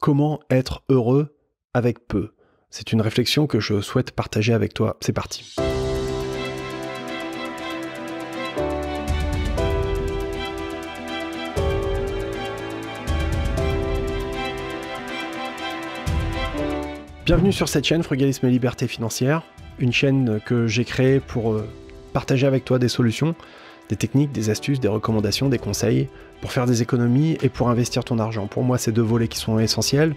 comment être heureux avec peu C'est une réflexion que je souhaite partager avec toi. C'est parti. Bienvenue sur cette chaîne Frugalisme et Liberté Financière, une chaîne que j'ai créée pour euh, partager avec toi des solutions des techniques, des astuces, des recommandations, des conseils pour faire des économies et pour investir ton argent. Pour moi, c'est deux volets qui sont essentiels.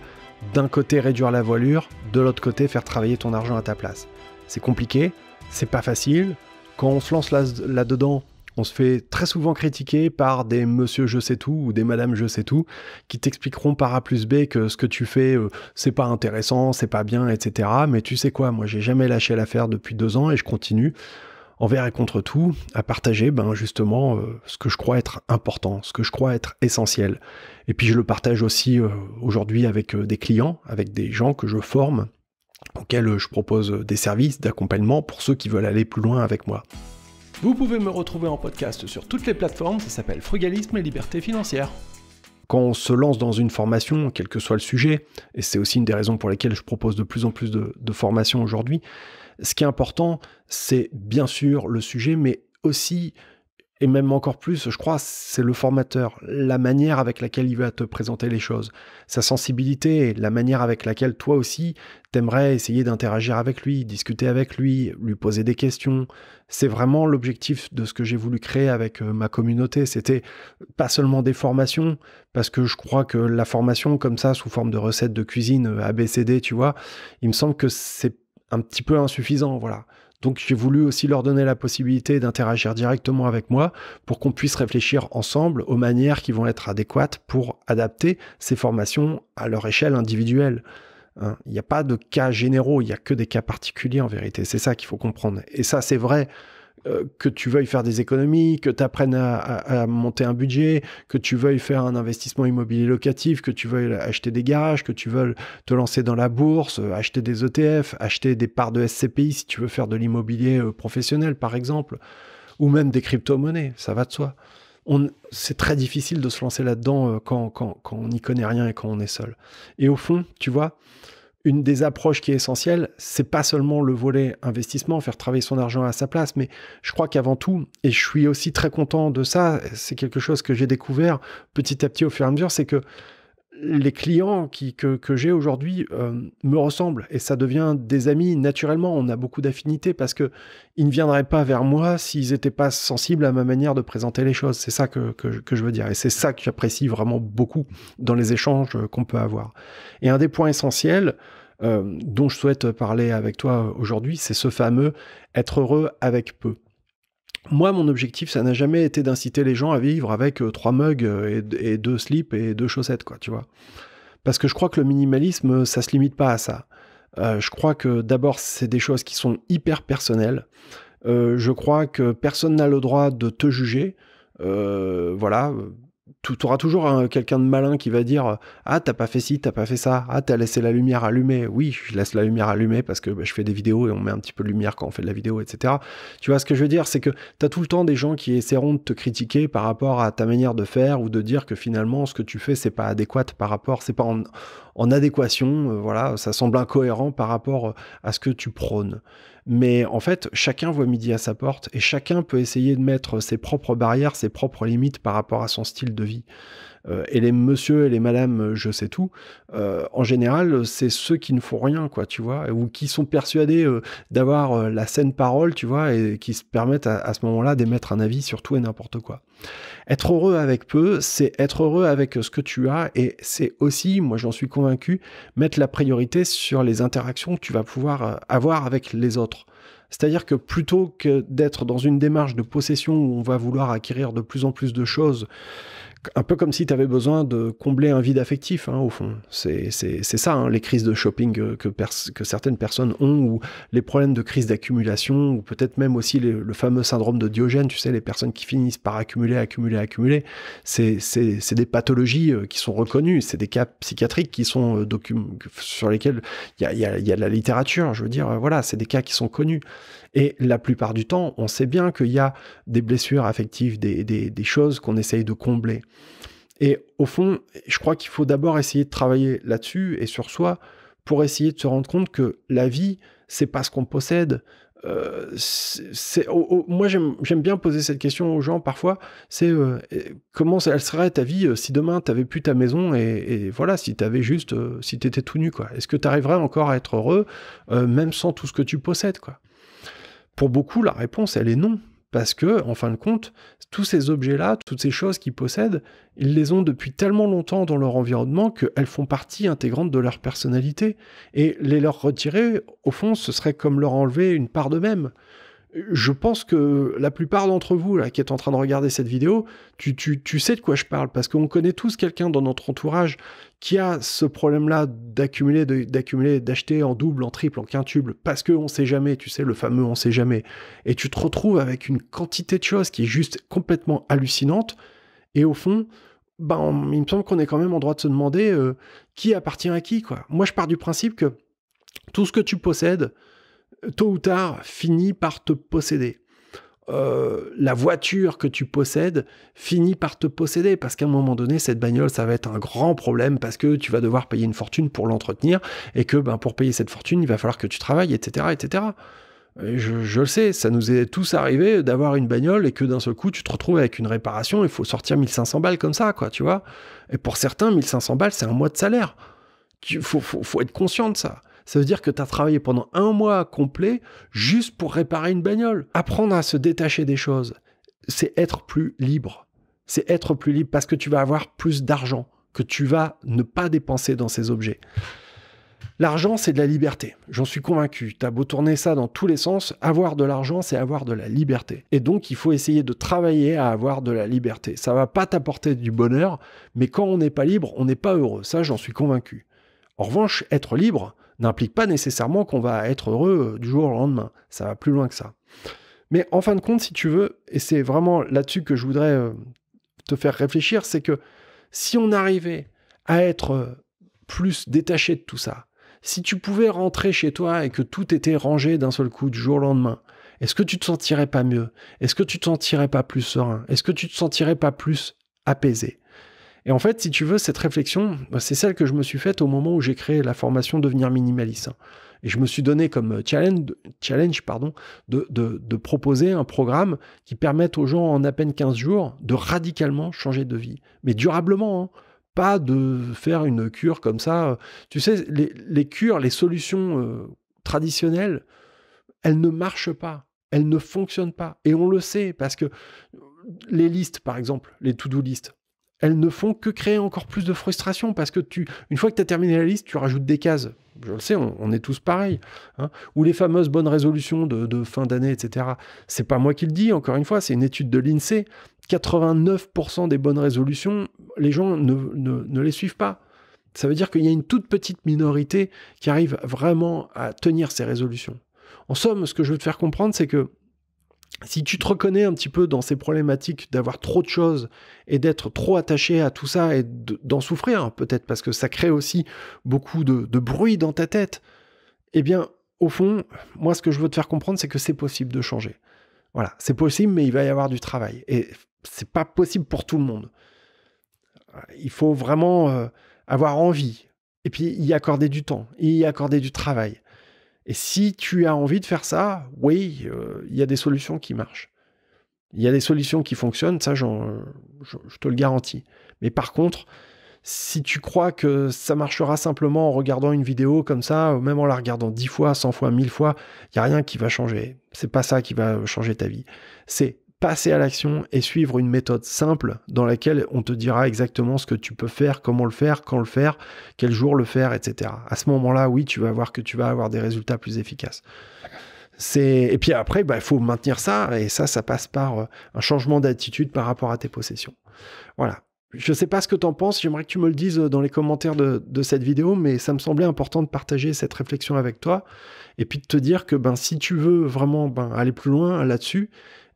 D'un côté, réduire la voilure, de l'autre côté, faire travailler ton argent à ta place. C'est compliqué, c'est pas facile. Quand on se lance là-dedans, on se fait très souvent critiquer par des monsieur je sais tout ou des madame je sais tout qui t'expliqueront par A plus B que ce que tu fais, euh, c'est pas intéressant, c'est pas bien, etc. Mais tu sais quoi, moi j'ai jamais lâché l'affaire depuis deux ans et je continue envers et contre tout, à partager ben, justement euh, ce que je crois être important, ce que je crois être essentiel. Et puis je le partage aussi euh, aujourd'hui avec euh, des clients, avec des gens que je forme, auxquels je propose des services d'accompagnement pour ceux qui veulent aller plus loin avec moi. Vous pouvez me retrouver en podcast sur toutes les plateformes, ça s'appelle Frugalisme et Liberté financière quand on se lance dans une formation, quel que soit le sujet, et c'est aussi une des raisons pour lesquelles je propose de plus en plus de formations aujourd'hui, ce qui est important, c'est bien sûr le sujet, mais aussi, et même encore plus, je crois, c'est le formateur, la manière avec laquelle il va te présenter les choses, sa sensibilité, la manière avec laquelle toi aussi, t'aimerais essayer d'interagir avec lui, discuter avec lui, lui poser des questions. C'est vraiment l'objectif de ce que j'ai voulu créer avec euh, ma communauté. C'était pas seulement des formations, parce que je crois que la formation comme ça, sous forme de recettes de cuisine euh, ABCD, tu vois, il me semble que c'est un petit peu insuffisant, voilà. Donc j'ai voulu aussi leur donner la possibilité d'interagir directement avec moi pour qu'on puisse réfléchir ensemble aux manières qui vont être adéquates pour adapter ces formations à leur échelle individuelle. Hein. Il n'y a pas de cas généraux, il n'y a que des cas particuliers en vérité. C'est ça qu'il faut comprendre. Et ça, c'est vrai euh, que tu veuilles faire des économies, que tu apprennes à, monter un budget, que tu veuilles faire un investissement immobilier locatif, que tu veuilles acheter des garages, que tu veuilles te lancer dans la bourse, euh, acheter des ETF, acheter des parts de SCPI si tu veux faire de l'immobilier euh, professionnel par exemple, ou même des crypto-monnaies, ça va de soi. C'est très difficile de se lancer là-dedans quand on n'y connaît rien et quand on est seul. Et au fond, tu vois, une des approches qui est essentielle, c'est pas seulement le volet investissement, faire travailler son argent à sa place, mais je crois qu'avant tout, et je suis aussi très content de ça, c'est quelque chose que j'ai découvert petit à petit au fur et à mesure, c'est que les clients que, j'ai aujourd'hui euh, me ressemblent et ça devient des amis naturellement. On a beaucoup d'affinités parce que ne viendraient pas vers moi s'ils n'étaient pas sensibles à ma manière de présenter les choses. C'est ça que, je veux dire et c'est ça que j'apprécie vraiment beaucoup dans les échanges qu'on peut avoir. Et un des points essentiels euh, dont je souhaite parler avec toi aujourd'hui, c'est ce fameux être heureux avec peu. Moi, mon objectif, ça n'a jamais été d'inciter les gens à vivre avec euh, trois mugs euh, et, deux slips et deux chaussettes, quoi, tu vois. Parce que je crois que le minimalisme, euh, ça se limite pas à ça. je crois que d'abord, c'est des choses qui sont hyper personnelles. je crois que personne n'a le droit de te juger. voilà, tu auras toujours quelqu'un de malin qui va dire Ah, t'as pas fait ci, t'as pas fait ça. Ah, t'as laissé la lumière allumée. Oui, je laisse la lumière allumée parce que bah, je fais des vidéos et on met un petit peu de lumière quand on fait de la vidéo, etc. Tu vois, ce que je veux dire, c'est que t'as tout le temps des gens qui essaieront de te critiquer par rapport à ta manière de faire ou de dire que finalement, ce que tu fais, c'est pas adéquat par rapport, c'est pas en, adéquation. Euh, voilà, ça semble incohérent par rapport euh, à ce que tu prônes. Mais en fait, chacun voit midi à sa porte et chacun peut essayer de mettre ses propres barrières, ses propres limites par rapport à son style de vie. Euh, et les monsieur et les madames, euh, je sais tout, euh, en général, c'est ceux qui ne font rien, quoi, tu vois, ou qui sont persuadés d'avoir la saine parole, tu vois, et qui se permettent à, à ce moment-là d'émettre un avis sur tout et n'importe quoi. Être heureux avec peu, c'est être heureux avec ce que tu as, et c'est aussi, moi j'en suis convaincu, mettre la priorité sur les interactions que tu vas pouvoir avoir avec les autres. C'est-à-dire que plutôt que d'être dans une démarche de possession où on va vouloir acquérir de plus en plus de choses un peu comme si tu avais besoin de combler un vide affectif, hein, au fond. C'est ça, hein, les crises de shopping euh, que, que, certaines personnes ont, ou les problèmes de crise d'accumulation, ou peut-être même aussi le fameux syndrome de Diogène, tu sais, les personnes qui finissent par accumuler, accumuler, accumuler. C'est des pathologies euh, qui sont reconnues, c'est des cas psychiatriques qui sont euh, sur lesquels il y a, y a, de la littérature, je veux dire, voilà, c'est des cas qui sont connus. Et la plupart du temps, on sait bien qu'il y a des blessures affectives, des, choses qu'on essaye de combler. Et au fond, je crois qu'il faut d'abord essayer de travailler là-dessus et sur soi pour essayer de se rendre compte que la vie, c'est pas ce qu'on possède. Euh, c'est, moi, j'aime, bien poser cette question aux gens parfois. C'est euh, comment elle serait ta vie euh, si demain tu avais plus ta maison et, voilà, si avais juste, si t'étais tout nu, quoi. Est-ce que tu arriverais encore à être heureux même sans tout ce que tu possèdes, quoi pour beaucoup, la réponse, elle est non. Parce que, en fin de compte, tous ces objets-là, toutes ces choses qu'ils possèdent, ils les ont depuis tellement longtemps dans leur environnement qu'elles font partie intégrante de leur personnalité. Et les leur retirer, au fond, ce serait comme leur enlever une part d'eux-mêmes je pense que la plupart d'entre vous qui êtes en train de regarder cette vidéo, tu, sais de quoi je parle, parce qu'on connaît tous quelqu'un dans notre entourage qui a ce problème-là d'accumuler, d'accumuler, d'acheter en double, en triple, en quintuple, parce qu'on ne sait jamais, tu sais, le fameux on ne sait jamais. Et tu te retrouves avec une quantité de choses qui est juste complètement hallucinante. Et au fond, ben, il me semble qu'on est quand même en droit de se demander euh, qui appartient à qui. Quoi. Moi, je pars du principe que tout ce que tu possèdes, tôt ou tard, finit par te posséder. Euh, la voiture que tu possèdes finit par te posséder parce qu'à un moment donné cette bagnole ça va être un grand problème parce que tu vas devoir payer une fortune pour l'entretenir et que ben, pour payer cette fortune il va falloir que tu travailles etc etc je, le sais, ça nous est tous arrivé d'avoir une bagnole et que d'un seul coup tu te retrouves avec une réparation, il faut sortir 1500 balles comme ça, quoi, tu vois. Et pour certains, 1500 balles, c'est un mois de salaire. Il faut être conscient de ça. Ça veut dire que tu as travaillé pendant un mois complet juste pour réparer une bagnole. Apprendre à se détacher des choses, c'est être plus libre. C'est être plus libre parce que tu vas avoir plus d'argent que tu vas ne pas dépenser dans ces objets. L'argent, c'est de la liberté. J'en suis convaincu. T'as beau tourner ça dans tous les sens, avoir de l'argent, c'est avoir de la liberté. Et donc, il faut essayer de travailler à avoir de la liberté. Ça va pas t'apporter du bonheur, mais quand on n'est pas libre, on n'est pas heureux. Ça, j'en suis convaincu. En revanche, être libre, n'implique pas nécessairement qu'on va être heureux euh, du jour au lendemain. Ça va plus loin que ça. Mais en fin de compte, si tu veux, et c'est vraiment là-dessus que je voudrais euh, te faire réfléchir, c'est que si on arrivait à être euh, plus détaché de tout ça, si tu pouvais rentrer chez toi et que tout était rangé d'un seul coup du jour au lendemain, est-ce que tu te sentirais pas mieux Est-ce que tu te sentirais pas plus serein Est-ce que tu te sentirais pas plus apaisé et en fait, si tu veux, cette réflexion, bah, c'est celle que je me suis faite au moment où j'ai créé la formation Devenir minimaliste. Et je me suis donné comme euh, challenge, challenge pardon, de, proposer un programme qui permette aux gens en à peine 15 jours de radicalement changer de vie. Mais durablement, hein. pas de faire une cure comme ça. Tu sais, les, cures, les solutions euh, traditionnelles, elles ne marchent pas, elles ne fonctionnent pas. Et on le sait parce que les listes, par exemple, les to-do listes, elles ne font que créer encore plus de frustration parce que tu, une fois que tu as terminé la liste, tu rajoutes des cases. Je le sais, on, est tous pareils. Hein. Ou les fameuses bonnes résolutions de, fin d'année, etc. C'est pas moi qui le dis, encore une fois, c'est une étude de l'INSEE. 89% des bonnes résolutions, les gens ne, ne les suivent pas. Ça veut dire qu'il y a une toute petite minorité qui arrive vraiment à tenir ces résolutions. En somme, ce que je veux te faire comprendre, c'est que si tu te reconnais un petit peu dans ces problématiques d'avoir trop de choses et d'être trop attaché à tout ça et d'en souffrir, hein, peut-être parce que ça crée aussi beaucoup de, bruit dans ta tête, eh bien, au fond, moi, ce que je veux te faire comprendre, c'est que c'est possible de changer. Voilà, c'est possible, mais il va y avoir du travail. Et c'est pas possible pour tout le monde. Euh, il faut vraiment euh, avoir envie, et puis y accorder du temps, et y accorder du travail. Et si tu as envie de faire ça, oui, euh, il y a des solutions qui marchent. Il y a des solutions qui fonctionnent, ça, euh, je, te le garantis. Mais par contre, si tu crois que ça marchera simplement en regardant une vidéo comme ça, même en la regardant dix fois, cent fois, mille fois, il n'y a rien qui va changer. C'est pas ça qui va changer ta vie. C'est passer à l'action et suivre une méthode simple dans laquelle on te dira exactement ce que tu peux faire, comment le faire, quand le faire, quel jour le faire, etc. À ce moment-là, oui, tu vas voir que tu vas avoir des résultats plus efficaces. Et puis après, il bah, faut maintenir ça, et ça, ça passe par euh, un changement d'attitude par rapport à tes possessions. Voilà. Je sais pas ce que t'en penses, j'aimerais que tu me le dises euh, dans les commentaires de, cette vidéo, mais ça me semblait important de partager cette réflexion avec toi, et puis de te dire que ben, si tu veux vraiment ben, aller plus loin là-dessus,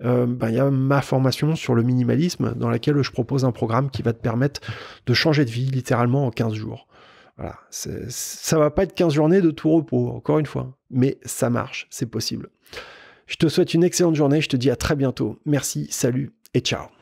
euh, ben, il y a ma formation sur le minimalisme dans laquelle je propose un programme qui va te permettre de changer de vie littéralement en 15 jours. Voilà, ça va pas être 15 journées de tout repos, encore une fois, mais ça marche, c'est possible. Je te souhaite une excellente journée, je te dis à très bientôt. Merci, salut et ciao.